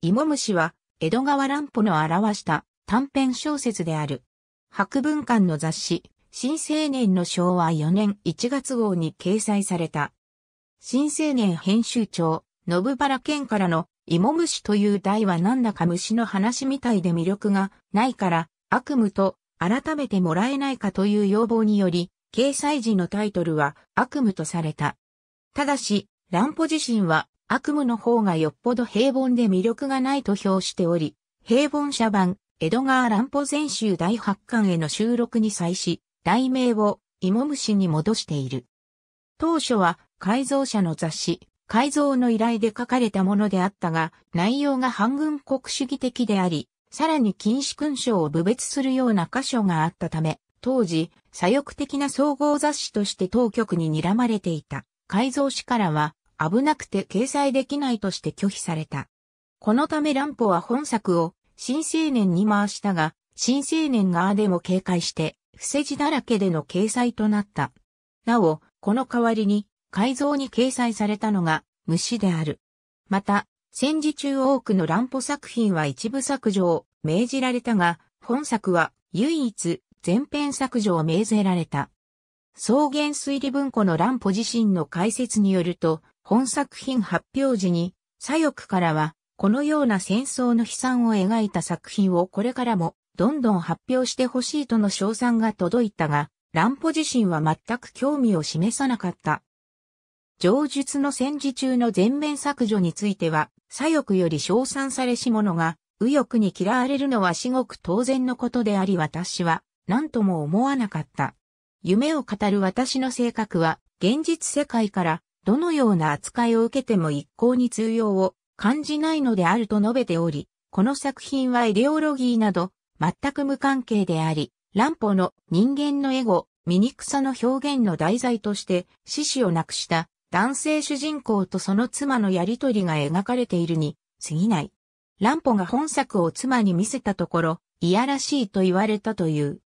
芋虫は、江戸川乱歩の表した短編小説である。博文館の雑誌、新青年の昭和4年1月号に掲載された。新青年編集長、信原健からの芋虫という題はなんだか虫の話みたいで魅力がないから悪夢と改めてもらえないかという要望により、掲載時のタイトルは悪夢とされた。ただし、乱歩自身は悪夢の方がよっぽど平凡で魅力がないと評しており、平凡社版、江戸川乱歩全集第八巻への収録に際し、題名を、芋虫に戻している。当初は、改造者の雑誌、改造の依頼で書かれたものであったが、内容が反軍国主義的であり、さらに禁止勲章を侮蔑するような箇所があったため、当時、左翼的な総合雑誌として当局に睨まれていた。改造誌からは、危なくて掲載できないとして拒否された。このため乱歩は本作を新青年に回したが、新青年側でも警戒して、伏せ字だらけでの掲載となった。なお、この代わりに、改造に掲載されたのが、虫である。また、戦時中多くの乱歩作品は一部削除を命じられたが、本作は唯一全編削除を命ぜられた。草原推理文庫の乱歩自身の解説によると、本作品発表時に、左翼からは、このような戦争の悲惨を描いた作品をこれからも、どんどん発表してほしいとの称賛が届いたが、乱歩自身は全く興味を示さなかった。上述の戦時中の全面削除については、左翼より賞賛されし者が、右翼に嫌われるのは至極当然のことであり私は、何とも思わなかった。夢を語る私の性格は、現実世界からどのような扱いを受けても一向に通用を感じないのであると述べており、この作品はイデオロギーなど全く無関係であり、乱歩の人間のエゴ、醜さの表現の題材として獅子を亡くした男性主人公とその妻のやりとりが描かれているに過ぎない。乱歩が本作を妻に見せたところ、いやらしいと言われたという。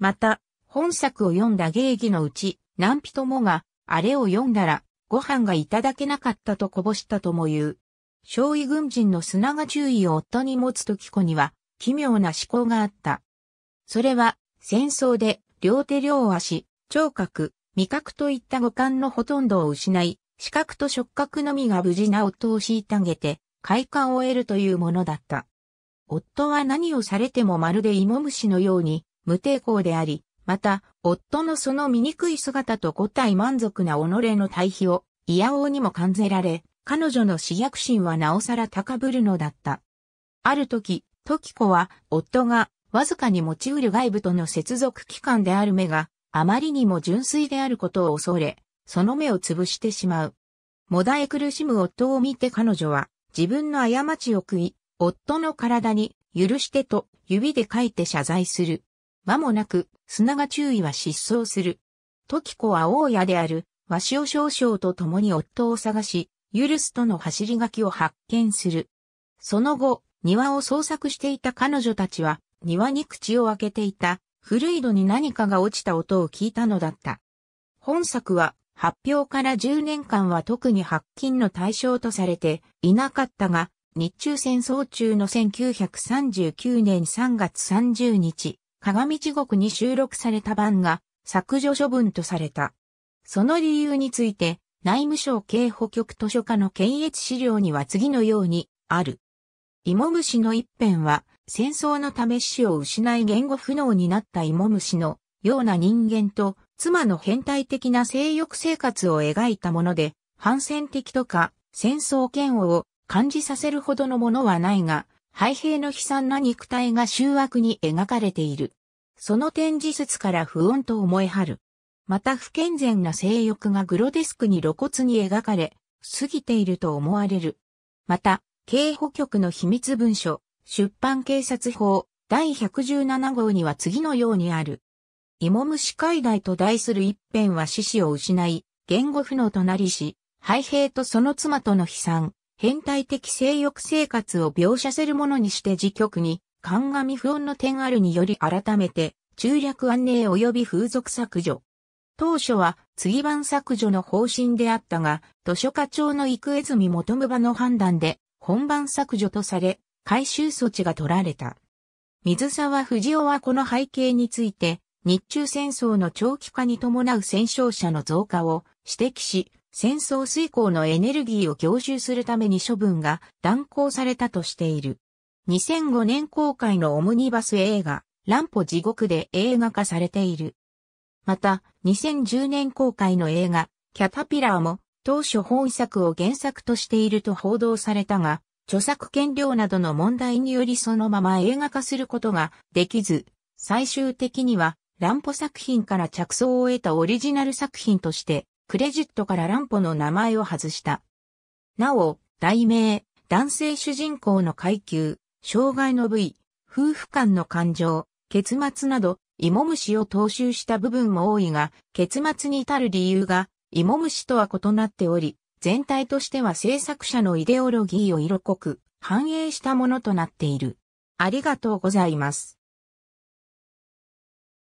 また、本作を読んだ芸妓のうち、何人もが、あれを読んだら、ご飯がいただけなかったとこぼしたとも言う。少尉軍人の砂が注意を夫に持つ時子には、奇妙な思考があった。それは、戦争で、両手両足、聴覚、味覚といった五感のほとんどを失い、視覚と触覚のみが無事な夫を虐げて、快感を得るというものだった。夫は何をされてもまるで芋虫のように、無抵抗であり、また、夫のその醜い姿と五体満足な己の対比を、嫌王にも感じられ、彼女の私躍心はなおさら高ぶるのだった。ある時、時子は、夫が、わずかに持ちうる外部との接続機関である目が、あまりにも純粋であることを恐れ、その目を潰してしまう。もだえ苦しむ夫を見て彼女は、自分の過ちを食い、夫の体に、許してと、指で書いて謝罪する。間もなく、砂が注意は失踪する。時子は大家である、和潮少将と共に夫を探し、ユルスとの走り書きを発見する。その後、庭を捜索していた彼女たちは、庭に口を開けていた、古い戸に何かが落ちた音を聞いたのだった。本作は、発表から10年間は特に発禁の対象とされていなかったが、日中戦争中の1939年3月30日、鏡地獄に収録された版が削除処分とされた。その理由について、内務省警保局図書課の検閲資料には次のようにある。芋虫の一辺は、戦争のため死を失い言語不能になった芋虫のような人間と、妻の変態的な性欲生活を描いたもので、反戦的とか戦争嫌悪を感じさせるほどのものはないが、廃兵の悲惨な肉体が醜悪に描かれている。その展示説から不穏と思えはる。また不健全な性欲がグロデスクに露骨に描かれ、過ぎていると思われる。また、警保局の秘密文書、出版警察法、第117号には次のようにある。芋虫海外と題する一辺は死死を失い、言語不能となりし、廃兵とその妻との悲惨、変態的性欲生活を描写するものにして自局に、鑑み不穏の点あるにより改めて、中略安寧及び風俗削除。当初は、次番削除の方針であったが、図書課長の江泉求む場の判断で、本番削除とされ、回収措置が取られた。水沢藤夫はこの背景について、日中戦争の長期化に伴う戦勝者の増加を指摘し、戦争遂行のエネルギーを凝集するために処分が断行されたとしている。2005年公開のオムニバス映画、乱歩地獄で映画化されている。また、2010年公開の映画、キャタピラーも、当初本作を原作としていると報道されたが、著作権料などの問題によりそのまま映画化することができず、最終的には、乱歩作品から着想を得たオリジナル作品としてクレジットから乱歩の名前を外した。なお、題名、男性主人公の階級、障害の部位、夫婦間の感情、結末など、芋虫を踏襲した部分も多いが、結末に至る理由が、芋虫とは異なっており、全体としては制作者のイデオロギーを色濃く反映したものとなっている。ありがとうございます。